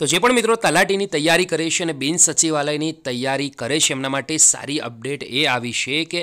તો જે પણ મિત્રો તલાટીની તૈયારી કરે છે અને બિન સચિવાલયની તૈયારી કરે છે એમના માટે સારી અપડેટ એ આવી છે કે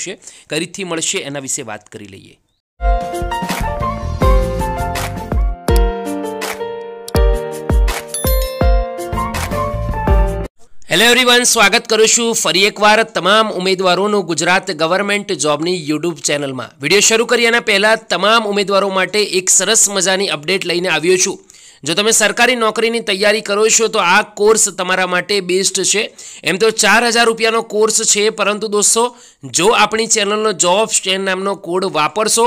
આવશે કરીથી મળશે એના વિશે વાત કરી લઈએ હેલો એવરીવન સ્વાગત કરું છું ફરી એકવાર તમામ ઉમેદવારોનું ગુજરાત ગવર્મેન્ટ જોબની યુટ્યુબ ચેનલમાં વિડીયો શરૂ કરી એના પહેલાં તમામ ઉમેદવારો માટે એક સરસ મજાની અપડેટ લઈને આવ્યો છું જો તમે સરકારી નોકરીની તૈયારી કરો છો તો આ કોર્સ તમારા માટે બેસ્ટ છે એમ તો ચાર હજાર રૂપિયાનો કોર્સ છે પરંતુ દોસ્તો જો આપણી ચેનલનો જોબ સ્ટેન્ડ નામનો કોડ વાપરશો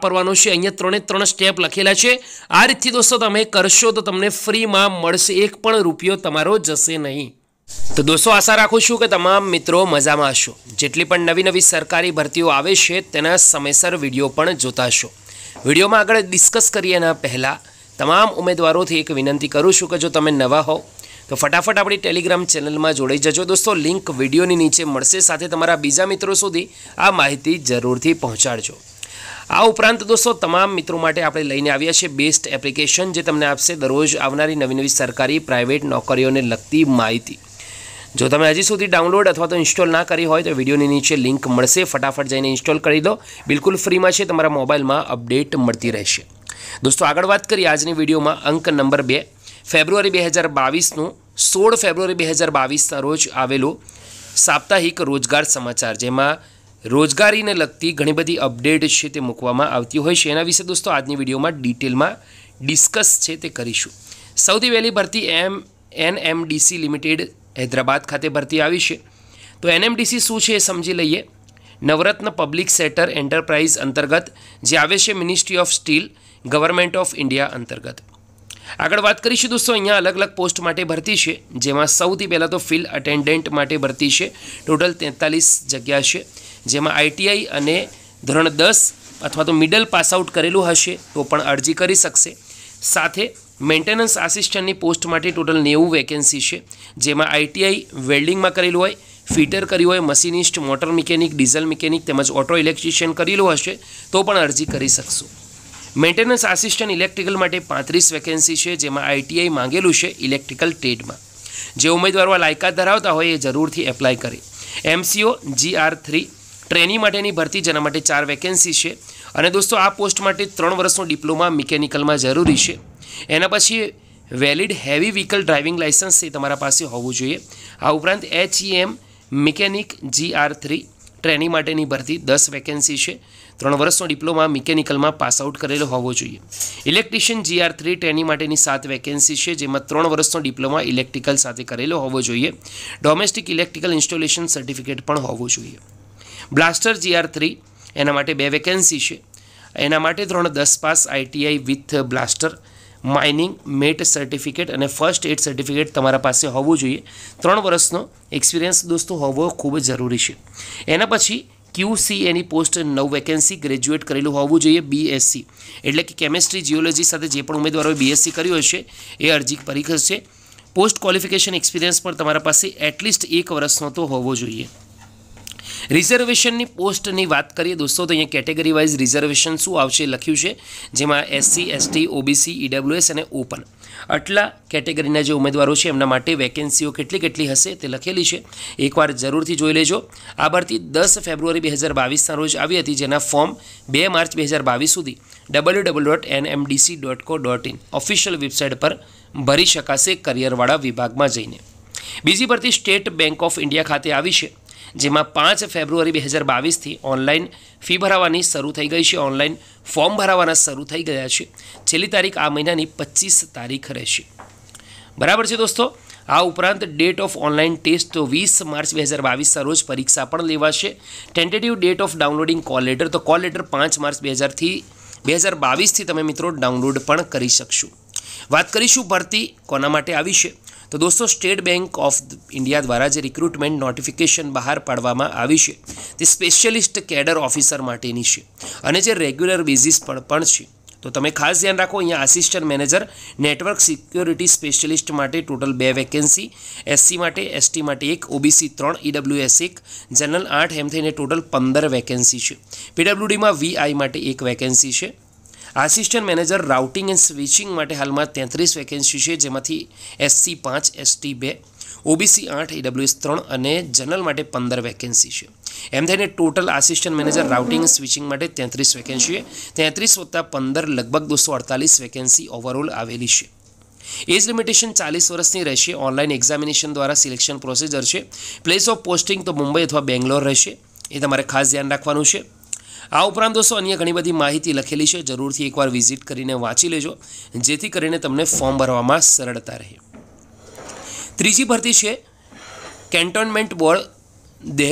વાપરવાનો છે અહીંયા ત્રણે ત્રણ સ્ટેપ લખેલા છે આ રીતથી દોસ્તો તમે કરશો તો તમને ફ્રીમાં મળશે એક પણ રૂપિયો તમારો જશે નહીં તો દોસ્તો આશા રાખું છું કે તમામ મિત્રો મજામાં હશો જેટલી પણ નવી નવી સરકારી ભરતીઓ આવે છે તેના સમયસર વિડીયો પણ જોતાશો વિડીયોમાં આગળ ડિસ્કસ કરીએ એના પહેલાં તમામ ઉમેદવારોથી એક વિનંતી કરું છું કે જો તમે નવા હો તો ફટાફટ આપણી ટેલિગ્રામ ચેનલમાં જોડાઈ જજો દોસ્તો લિંક વિડીયોની નીચે મળશે સાથે તમારા બીજા મિત્રો સુધી આ માહિતી જરૂરથી પહોંચાડજો આ ઉપરાંત દોસ્તો તમામ મિત્રો માટે આપણે લઈને આવ્યા છીએ બેસ્ટ એપ્લિકેશન જે તમને આપશે દરરોજ આવનારી નવી નવી સરકારી પ્રાઇવેટ નોકરીઓને લગતી માહિતી જો તમે હજી સુધી ડાઉનલોડ અથવા તો ઇન્સ્ટોલ ના કરી હોય તો વિડીયોની નીચે લિંક મળશે ફટાફટ જઈને ઇન્સ્ટોલ કરી દો બિલકુલ ફ્રીમાં છે તમારા મોબાઈલમાં અપડેટ મળતી રહેશે દોસ્તો આગળ વાત કરીએ આજની વિડીયોમાં અંક નંબર બે ફેબ્રુઆરી બે હજાર બાવીસનું સોળ ફેબ્રુઆરી બે હજાર બાવીસના રોજ આવેલું સાપ્તાહિક રોજગાર સમાચાર જેમાં રોજગારીને લગતી ઘણી બધી અપડેટ છે તે મૂકવામાં આવતી હોય છે એના વિશે દોસ્તો આજની વિડીયોમાં ડિટેલમાં ડિસ્કસ છે તે કરીશું સૌથી વહેલી ભરતી એમ એનએમડીસી લિમિટેડ હૈદરાબાદ ખાતે ભરતી આવી છે તો એનએમડીસી શું છે એ સમજી લઈએ નવરત્ન પબ્લિક સેક્ટર એન્ટરપ્રાઇઝ અંતર્ગત જે આવે છે ministry of steel government of India અંતર્ગત આગળ વાત કરીશું દોસ્તો અહીંયા અલગ અલગ પોસ્ટ માટે ભરતી છે જેમાં સૌથી પહેલાં તો ફિલ્ડ અટેન્ડન્ટ માટે ભરતી છે ટોટલ તેતાલીસ જગ્યા છે જેમાં આઈટીઆઈ અને ધોરણ દસ અથવા તો મિડલ પાસઆઉટ કરેલું હશે તો પણ અરજી કરી શકશે સાથે મેન્ટેનન્સ આસિસ્ટન્ટની પોસ્ટ માટે ટોટલ નેવું વેકેન્સી છે જેમાં આઈટીઆઈ વેલ્ડિંગમાં કરેલું હોય ફિટર કર્યું હોય machinist motor mechanic diesel mechanic તેમજ ઓટો ઇલેક્ટ્રિશિયન કરેલું હશે તો પણ અરજી કરી શકશો મેન્ટેનન્સ આસિસ્ટન્ટ ઇલેક્ટ્રિકલ માટે પાંત્રીસ વેકેન્સી છે જેમાં આઈટીઆઈ માંગેલું છે ઇલેક્ટ્રિકલ ટ્રેડમાં જે ઉમેદવારો લાયકાત ધરાવતા હોય એ જરૂરથી એપ્લાય કરે એમસીઓ જીઆર થ્રી ટ્રેની માટેની ભરતી જેના માટે ચાર વેકેન્સી છે અને દોસ્તો આ પોસ્ટ માટે ત્રણ વર્ષનો ડિપ્લોમા મિકેનિકલમાં જરૂરી છે એના પછી valid heavy vehicle driving licence એ તમારા પાસે હોવું જોઈએ આ ઉપરાંત HEM mechanic G R three trainee માટેની ભરતી દસ વેકેન્સી છે ત્રણ વર્ષનો ડિપ્લોમા મિકેનિકલમાં પાસ આઉટ કરેલો હોવો જોઈએ electrician G R three trainee માટેની સાત વેકેન્સી છે જેમાં ત્રણ વર્ષનો ડિપ્લોમા ઇલેક્ટ્રિકલ સાથે કરેલો હોવો જોઈએ ડોમેસ્ટિક ઇલેક્ટ્રિકલ ઇન્સ્ટોલેશન સર્ટિફિકેટ પણ હોવું જોઈએ બ્લાસ્ટર જીઆર થ્રી એના માટે બે વેકેન્સી છે એના માટે ત્રણ દસ pass ITI with blaster mining mate certificate અને ફર્સ્ટ એડ સર્ટિફિકેટ તમારા પાસે હોવું જોઈએ ત્રણ વર્ષનો એક્સપિરિયન્સ દોસ્તો હોવો ખૂબ જરૂરી છે એના પછી ક્યુસી એની પોસ્ટ નવ વેકેન્સી ગ્રેજ્યુએટ કરેલું હોવું જોઈએ બીએસસી એટલે કે કેમેસ્ટ્રી જીઓલોજી સાથે જે પણ ઉમેદવારોએ બીએસસી કર્યું હશે એ અરજી પરીક્ષા છે પોસ્ટ ક્વોલિફિકેશન એક્સપિરિયન્સ પણ તમારા પાસે એટલીસ્ટ એક વર્ષનો તો હોવો જોઈએ રિઝર્વેશનની પોસ્ટની વાત કરીએ દોસ્તો તો અહીંયા કેટેગરી વાઇઝ રિઝર્વેશન શું આવશે લખ્યું છે જેમાં એસસી એસટી ઓબીસી ઈડબ્લ્યુએસ અને ઓપન આટલા કેટેગરીના જે ઉમેદવારો છે એમના માટે વેકેન્સીઓ કેટલી કેટલી હશે તે લખેલી છે એકવાર જરૂરથી જોઈ લેજો આ ભરતી દસ ફેબ્રુઆરી બે હજાર બાવીસના રોજ આવી હતી જેના ફોર્મ બે માર્ચ બે હજાર બાવીસ સુધી W W dot NMDC dot co dot in official website પર ભરી શકાશે કરિયરવાળા વિભાગમાં જઈને બીજી ભરતી સ્ટેટ બેંક ઓફ ઇન્ડિયા ખાતે આવી છે જેમાં પાંચ ફેબ્રુઆરી બે હજાર બાવીસથી ઓનલાઈન ફી ભરાવાની શરૂ થઈ ગઈ છે ઓનલાઈન ફોર્મ ભરાવાના શરૂ થઈ ગયા છે છેલ્લી તારીખ આ મહિનાની પચીસ તારીખ રહેશે બરાબર છે દોસ્તો આ ઉપરાંત ડેટ ઓફ ઓનલાઈન ટેસ્ટ તો વીસ માર્ચ બે હજાર બાવીસના રોજ પરીક્ષા પણ લેવાશે tentative date of downloading call letter તો કોલ લેટર પાંચ માર્ચ બે હજારથી બે હજાર બાવીસથી તમે મિત્રો ડાઉનલોડ પણ કરી શકશો વાત કરીશું ભરતી કોના માટે આવી છે તો દોસ્તો સ્ટેટ બેંક ઓફ ઇન્ડિયા દ્વારા જે રિક્રુટમેન્ટ નોટિફિકેશન બહાર પાડવામાં આવી છે તે સ્પેશિયલિસ્ટ કેડર ઓફિસર માટેની છે અને જે રેગ્યુલર બેઝિસ પર પણ છે તો તમે ખાસ ધ્યાન રાખો અહીંયા assistant manager network security specialist માટે ટોટલ બે વેકેન્સી એસસી માટે એસટી માટે એક ઓબીસી ત્રણ ઈડબ્લ્યુએસ e એક જનરલ આઠ એમ થઈને ટોટલ પંદર વેકેન્સી છે પીડબ્લ્યુડીમાં વીઆઈ માટે એક વેકેન્સી છે assistant manager routing and switching માટે હાલમાં તેત્રીસ વેકેન્સી છે જેમાંથી એસસી પાંચ એસટી બે ઓબીસી આઠ ઈડબ્લ્યુએસ ત્રણ અને જનરલ માટે પંદર વેકેન્સી છે એમ થઈને total assistant manager routing switching માટે તેત્રીસ વેકેન્સી છે તેત્રીસ વત્તા પંદર લગભગ દોસો અડતાલીસ વેકેન્સી ઓવરઓલ આવેલી છે એજ લિમિટેશન ચાલીસ વર્ષની રહેશે ઓનલાઈન એક્ઝામિનેશન દ્વારા સિલેક્શન પ્રોસીજર છે પ્લેસ ઓફ પોસ્ટિંગ તો મુંબઈ અથવા બેંગ્લોર રહેશે એ તમારે ખાસ ધ્યાન રાખવાનું છે આ ઉપરાંત દોસ્તો અન્ય ઘણી બધી માહિતી લખેલી છે જરૂરથી એકવાર વિઝિટ કરીને વાંચી લેજો જેથી કરીને તમને ફોર્મ ભરવામાં સરળતા રહે ત્રીજી ભરતી છે કેન્ટોનમેન્ટ બોર્ડ દે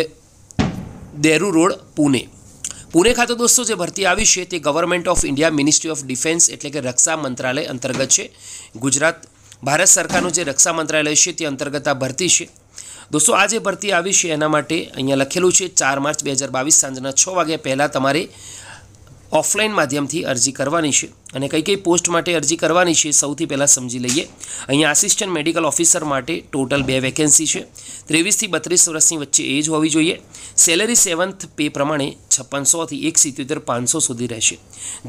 દેરુ રોડ પુણે પુણે ખાતે દોસ્તો જે ભરતી આવી છે તે government of India ministry of defence એટલે કે રક્ષા મંત્રાલય અંતર્ગત છે ગુજરાત ભારત સરકારનું જે રક્ષા મંત્રાલય છે તે અંતર્ગત આ ભરતી છે દોસ્તો આ જે ભરતી આવી છે એના માટે અહીંયા લખેલું છે ચાર માર્ચ બે સાંજના છ વાગ્યા પહેલાં તમારે ઓફલાઈન માધ્યમથી અરજી કરવાની છે અને કઈ કઈ પોસ્ટ માટે અરજી કરવાની છે સૌથી પહેલાં સમજી લઈએ અહીંયા આસિસ્ટન્ટ મેડિકલ ઓફિસર માટે ટોટલ બે વેકેન્સી છે ત્રેવીસથી બત્રીસ વર્ષની વચ્ચે એજ હોવી જોઈએ સેલેરી સેવન્થ પે પ્રમાણે છપ્પનસોથી એક સિત્યોતેર પાંચસો સુધી રહેશે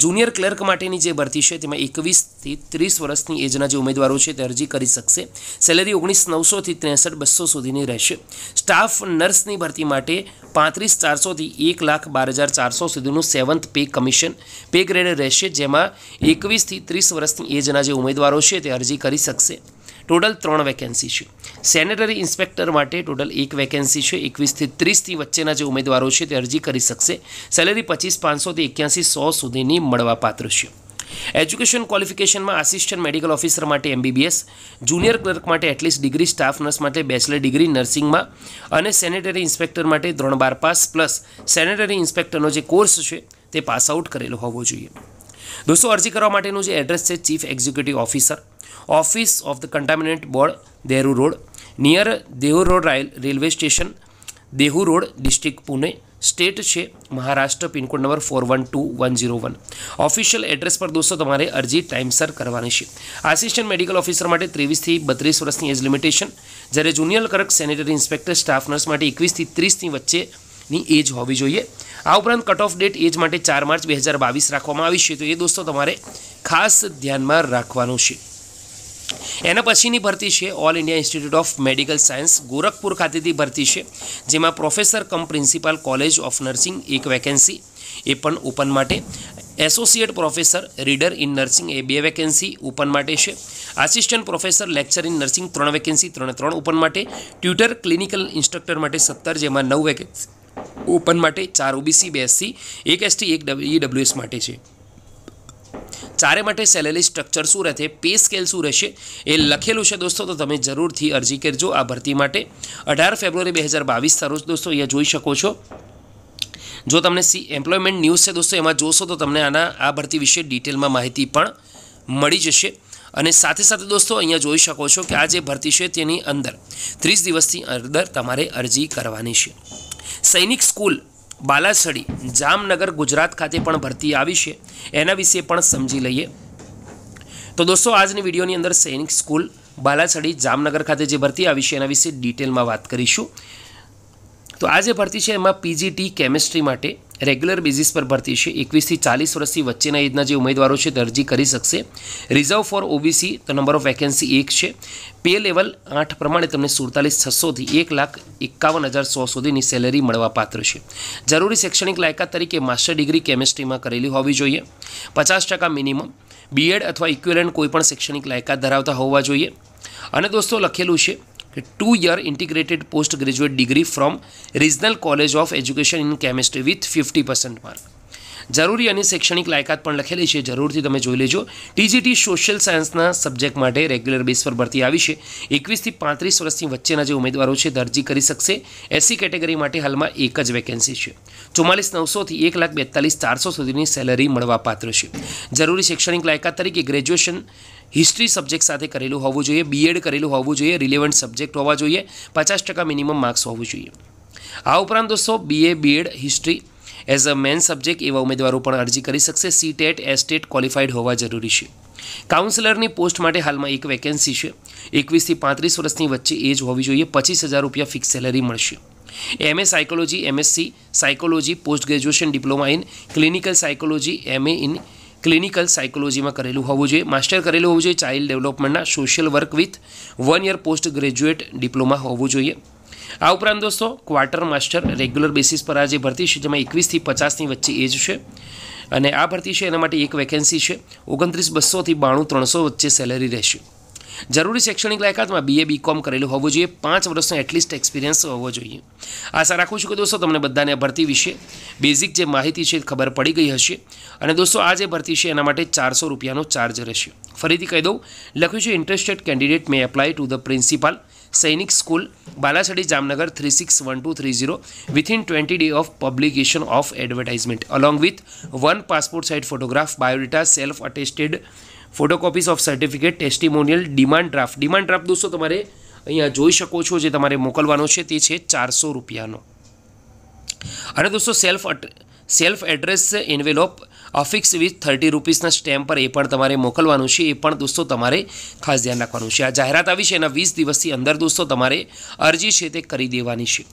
જુનિયર ક્લર્ક માટેની જે ભરતી છે તેમાં એકવીસથી ત્રીસ વર્ષની એજના જે ઉમેદવારો છે તે અરજી કરી શકશે સેલેરી ઓગણીસ નવસોથી ત્રેસઠ બસો સુધીની રહેશે સ્ટાફ નર્સની ભરતી માટે પાંત્રીસ ચારસોથી એક લાખ બાર હજાર ચારસો સુધીનું seventh pay commission pay grade રહેશે જેમાં એકવીસથી ત્રીસ વર્ષની એજના જે ઉમેદવારો છે તે અરજી કરી શકશે ટોટલ ત્રણ વેકેન્સી છે સેનેટરી ઇન્સ્પેક્ટર માટે ટોટલ એક વેકેન્સી છે એકવીસથી ત્રીસથી વચ્ચેના જે ઉમેદવારો છે તે અરજી કરી શકશે સેલેરી પચીસ પાંચસોથી એક્યાસી સો સુધીની મળવાપાત્ર છે એજ્યુકેશન ક્વોલિફિકેશનમાં આસિસ્ટન્ટ મેડિકલ ઓફિસર માટે એમબીબીએસ જુનિયર ક્લર્ક માટે એટલીસ્ટ ડિગ્રી સ્ટાફ નર્સ માટે બેચલર ડિગ્રી નર્સિંગમાં અને સેનેટરી ઇન્સ્પેક્ટર માટે ત્રણ બાર પાસ પ્લસ સેનેટરી ઇન્સ્પેક્ટરનો જે કોર્સ છે તે પાસ આઉટ કરેલો હોવો જોઈએ દોસ્તો અરજી કરવા માટેનું જે એડ્રેસ છે chief executive officer office of the cantonment board Dehu road near Dehu road railway station Dehu road district Pune state છે Maharashtra pin code number four one two one zero one official address પર દોસ્તો તમારે અરજી ટાઈમસર કરવાની છે આસિસ્ટન્ટ મેડિકલ ઓફિસર માટે ત્રેવીસથી બત્રીસ વર્ષની એજ લિમિટેશન જ્યારે junior clerk sanitary inspector staff nurse માટે એકવીસથી ત્રીસની વચ્ચે ની એજ હોવી જોઈએ આ ઉપરાંત કટ ઓફ ડેટ એજ માટે ચાર માર્ચ બે હજાર બાવીસ રાખવામાં આવી છે તો એ દોસ્તો તમારે ખાસ ધ્યાનમાં રાખવાનું છે એના પછીની ભરતી છે all India institute of medical science Gorakhpur ખાતેથી ભરતી છે જેમાં professor cum principal college of nursing એક વેકેન્સી એ પણ ઓપન માટે associate professor reader in nursing એ બે વેકેન્સી ઓપન માટે છે assistant professor lecture in nursing ત્રણ વેકેન્સી ત્રણે ત્રણ ઓપન માટે ટ્યુટર ક્લિનિકલ ઇન્સ્ટ્રક્ટર માટે સત્તર જેમાં નવ વેકેન્સી ઓપન માટે ચાર ઓબીસી બે એસસી એક એસટી એક ઈડબ્લ્યુએસ માટે છે ચારે માટે સેલેરી સ્ટ્રક્ચર શું રહેશે પે સ્કેલ શું રહેશે એ લખેલું છે દોસ્તો તો તમે જરૂરથી અરજી કરજો આ ભરતી માટે અઢાર ફેબ્રુઆરી બે હજાર બાવીસ રોજ દોસ્તો અહીંયા જોઈ શકો છો જો તમને સી એમ્પ્લોયમેન્ટ ન્યૂઝ છે દોસ્તો એમાં જોશો તો તમને આના આ ભરતી વિશે ડિટેલમાં માહિતી પણ મળી જશે અને સાથે સાથે દોસ્તો અહીંયા જોઈ શકો છો કે આ જે ભરતી છે તેની અંદર ત્રીસ દિવસની અંદર તમારે અરજી કરવાની છે સૈનિક સ્કૂલ બાલાછડી જામનગર ગુજરાત ખાતે પણ ભરતી આવી છે એના વિશે પણ સમજી લઈએ તો દોસ્તો આજની વિડીયોની અંદર સૈનિક સ્કૂલ બાલાછડી જામનગર ખાતે જે ભરતી આવી છે એના વિશે ડિટેલમાં વાત કરીશું તો આ જે ભરતી છે એમાં પીજીટી કેમેસ્ટ્રી માટે રેગ્યુલર બેઝિસ પર ભરતી છે એકવીસથી ચાલીસ વર્ષથી વચ્ચેના એજના જે ઉમેદવારો છે તે અરજી કરી શકશે રિઝર્વ ફોર ઓબીસી તો નંબર ઓફ વેકેન્સી એક છે પે લેવલ આઠ પ્રમાણે તમને સુડતાલીસ છસોથી એક લાખ એકાવન હજાર સો સુધીની સેલેરી મળવાપાત્ર છે જરૂરી શૈક્ષણિક લાયકાત તરીકે માસ્ટર ડિગ્રી કેમેસ્ટ્રીમાં કરેલી હોવી જોઈએ પચાસ ટકા મિનિમમ બીએડ અથવા ઇક્વિલન્ટ કોઈપણ શૈક્ષણિક લાયકાત ધરાવતા હોવા જોઈએ અને દોસ્તો લખેલું છે કે two year integrated post graduate degree from regional college of education in chemistry with fifty percent mark જરૂરી અને શૈક્ષણિક લાયકાત પણ લખેલી છે જરૂરથી તમે જોઈ લેજો ટીજીટી સોશિયલ સાયન્સના સબ્જેક્ટ માટે રેગ્યુલર બેસ પર ભરતી આવી છે એકવીસથી પાંત્રીસ વર્ષની વચ્ચેના જે ઉમેદવારો છે દરજી કરી શકશે એસી કેટેગરી માટે હાલમાં એક જ વેકેન્સી છે ચુમ્માલીસ નવસોથી એક લાખ બેતાલીસ ચારસો સુધીની સેલરી મળવાપાત્ર છે જરૂરી શૈક્ષણિક લાયકાત તરીકે ગ્રેજ્યુએશન હિસ્ટ્રી સબ્જેક્ટ સાથે કરેલું હોવું જોઈએ બીએડ કરેલું હોવું જોઈએ રિલેવન્ટ સબ્જેક્ટ હોવા જોઈએ પચાસ ટકા મિનિમમ માર્ક્સ હોવું જોઈએ આ ઉપરાંત દોસ્તો BA BEd history as a main subject એવા ઉમેદવારો પણ અરજી કરી શકશે સી ટેટ એસ્ટેટ ક્વોલિફાઈડ હોવા જરૂરી છે કાઉન્સેલરની પોસ્ટ માટે હાલમાં એક વેકેન્સી છે એકવીસથી પાંત્રીસ વર્ષની વચ્ચે એજ હોવી જોઈએ પચીસ હજાર રૂપિયા ફિક્સ સેલેરી મળશે MA psychology MSc psychology post graduation diploma in clinical psychology MA in clinical સાયકોલોજીમાં કરેલું હોવું જોઈએ માસ્ટર કરેલું હોવું જોઈએ ચાઇલ્ડ ડેવલપમેન્ટના social work with one year post graduate diploma હોવું જોઈએ આ ઉપરાંત દોસ્તો ક્વાર્ટર માસ્ટર રેગ્યુલર બેસિસ પર આ જે ભરતી છે જેમાં એકવીસથી પચાસની વચ્ચે એજ છે અને આ ભરતી છે એના માટે એક વેકેન્સી છે ઓગણત્રીસ બસોથી બાણું ત્રણસો વચ્ચે સેલેરી રહેશે જરૂરી શૈક્ષણિક લાયકાતમાં બીએ બીકોમ કરેલું હોવું જોઈએ પાંચ વર્ષનો એટલીસ્ટ એક્સપિરિયન્સ હોવો જોઈએ આશા રાખું છું કે દોસ્તો તમને બધાને ભરતી વિશે બેઝિક જે માહિતી છે ખબર પડી ગઈ હશે અને દોસ્તો આ જે ભરતી છે એના માટે ચારસો રૂપિયાનો ચાર્જ રહેશે ફરીથી કહી દઉં લખ્યું છે interested candidate may apply to the principal Sainik school Balachadi Jamnagar three six one two three zero within twenty day of publication of advertisement along with one passport size photograph biodata self attested photocopies of certificate testimonial demand draft demand draft દોસ્તો તમારે અહીંયા જોઈ શકો છો જે તમારે મોકલવાનો છે તે છે ચારસો રૂપિયાનો અને દોસ્તો self self address envelope affix with thirty રૂપીસના સ્ટેમ્પ પર એ પણ તમારે મોકલવાનું છે એ પણ દોસ્તો તમારે ખાસ ધ્યાન રાખવાનું છે આ જાહેરાત આવી છે એના વીસ દિવસથી અંદર દોસ્તો તમારે અરજી છે તે કરી દેવાની છે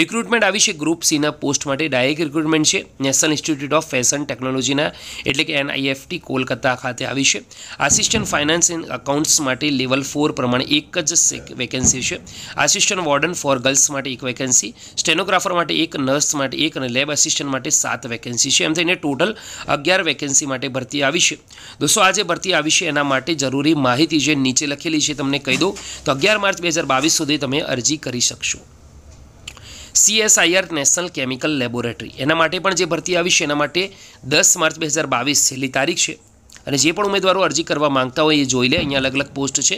રિક્રુટમેન્ટ આવી છે ગ્રુપ સીના પોસ્ટ માટે ડાયરેક્ટ રિક્રુટમેન્ટ છે નેશનલ ઇન્સ્ટિટ્યૂટ ઓફ ફેશન ટેકનોલોજીના એટલે કે એનઆઈએફટી કોલકાતા ખાતે આવી છે આસિસ્ટન્ટ ફાઇનાન્સ એન્ડ અકાઉન્ટ્સ માટે લેવલ ફોર પ્રમાણે એક જ વેકેન્સી છે આસિસ્ટન્ટ વોર્ડન ફોર ગર્લ્સ માટે એક વેકેન્સી સ્ટેનોગ્રાફર માટે એક નર્સ માટે એક અને લેબ આસિસ્ટન્ટ માટે સાત વેકેન્સી છે એમ થઈને ટોટલ અગિયાર વેકેન્સી માટે ભરતી આવી છે દોસ્તો આજે ભરતી આવી છે એના માટે જરૂરી માહિતી જે નીચે લખેલી છે તમને કહી દઉં તો અગિયાર માર્ચ બે હજાર બાવીસ સુધી તમે અરજી કરી શકશો સીએસઆઈઆર નેશનલ કેમિકલ લેબોરેટરી એના માટે પણ જે ભરતી આવી છે એના માટે દસ માર્ચ બે હજાર બાવીસ છેલ્લી તારીખ છે અને જે પણ ઉમેદવારો અરજી કરવા માગતા હોય એ જોઈ લે અહીંયા અલગ અલગ પોસ્ટ છે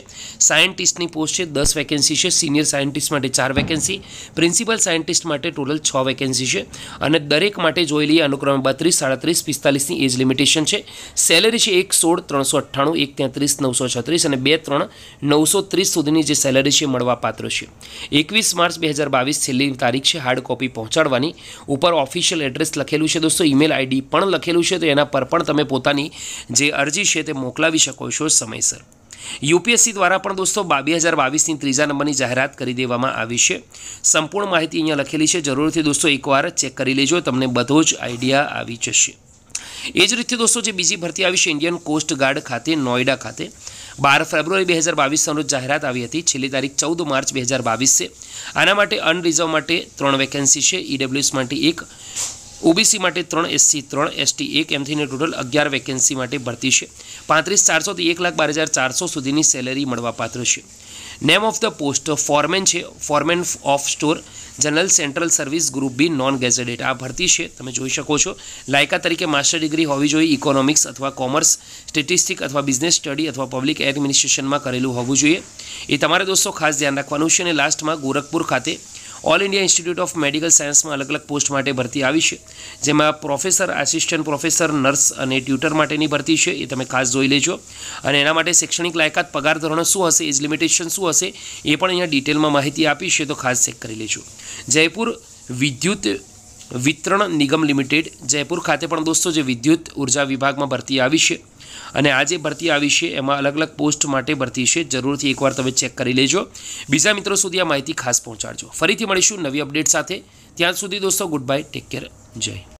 સાયન્ટિસ્ટની પોસ્ટ છે દસ વેકેન્સી છે સિનિયર સાયન્ટિસ્ટ માટે ચાર વેકેન્સી પ્રિન્સિપલ સાયન્ટિસ્ટ માટે ટોટલ છ વેકેન્સી છે અને દરેક માટે જોઈ લઈએ અનુક્રમે બત્રીસ સાડત્રીસ પિસ્તાલીસની એજ લિમિટેશન છે સેલેરી છે એક સોળ ત્રણસો અઠ્ઠાણું એક તેત્રીસ નવસો છત્રીસ અને બે ત્રણ નવસો ત્રીસ સુધીની જે સેલેરી છે મળવા પાત્ર છે એકવીસ માર્ચ બે હજાર બાવીસ છેલ્લી તારીખ છે હાર્ડ કોપી પહોંચાડવાની ઉપર ઓફિશિયલ એડ્રેસ લખેલું છે દોસ્તો ઈમેલ આઈડી પણ લખેલું છે તો એના પર પણ તમે પોતાની જે અરજી છે તે મોકલાવી શકો છો સમયસર યુપીએસસી દ્વારા પણ દોસ્તો બે હજાર બાવીસની ત્રીજા નંબરની જાહેરાત કરી દેવામાં આવી છે સંપૂર્ણ માહિતી અહીંયા લખેલી છે જરૂરથી દોસ્તો એકવાર ચેક કરી લેજો તમને બધો જ આઈડિયા આવી જશે એ જ રીતે દોસ્તો જે બીજી ભરતી આવી છે ઇન્ડિયન કોસ્ટ ગાર્ડ ખાતે નોઈડા ખાતે બાર ફેબ્રુઆરી બે હજાર બાવીસનો રોજ જાહેરાત આવી હતી છેલ્લી તારીખ ચૌદ માર્ચ બે હજાર બાવીસ છે આના માટે અનરિઝર્વ માટે ત્રણ વેકેન્સી છે ઈડબ્લ્યુએસ માટે એક ઓબીસી માટે ત્રણ એસસી ત્રણ એસટી એક એમ ટોટલ અગિયાર વેકેન્સી માટે ભરતી છે પાંત્રીસ ચારસોથી એક લાખ બાર હજાર ચારસો સુધીની સેલેરી મળવાપાત્ર છે name of the post foreman છે foreman of store general central service group B non gazetted આ ભરતી છે તમે જોઈ શકો છો લાયકા તરીકે માસ્ટર ડિગ્રી હોવી જોઈએ ઇકોનોમિક્સ અથવા કોમર્સ સ્ટેટિસ્ટિક અથવા બિઝનેસ સ્ટડી અથવા પબ્લિક એડમિનિસ્ટ્રેશનમાં કરેલું હોવું જોઈએ એ તમારે દોસ્તો ખાસ ધ્યાન રાખવાનું છે અને લાસ્ટમાં ગોરખપુર ખાતે all India institute of medical સાયન્સમાં અલગ અલગ પોસ્ટ માટે ભરતી આવી છે જેમાં પ્રોફેસર આસિસ્ટન્ટ પ્રોફેસર નર્સ અને ટ્યુટર માટેની ભરતી છે એ તમે ખાસ જોઈ લેજો અને એના માટે શૈક્ષણિક લાયકાત પગાર ધોરણો શું હશે એજ લિમિટેશન શું હશે એ પણ અહીંયા ડિટેલમાં માહિતી આપી છે તો ખાસ ચેક કરી લેજો જયપુર વિદ્યુત વિતરણ નિગમ લિમિટેડ જયપુર ખાતે પણ દોસ્તો જે વિદ્યુત ઉર્જા વિભાગમાં ભરતી આવી છે અને આજે ભરતી આવી છે એમાં અલગ અલગ પોસ્ટ માટે ભરતી છે જરૂરથી એકવાર તમે ચેક કરી લેજો બીજા મિત્રો સુધી આ માહિતી ખાસ પહોંચાડજો ફરીથી મળીશું નવી અપડેટ સાથે ત્યાં સુધી દોસ્તો ગુડ બાય ટેક કેર જય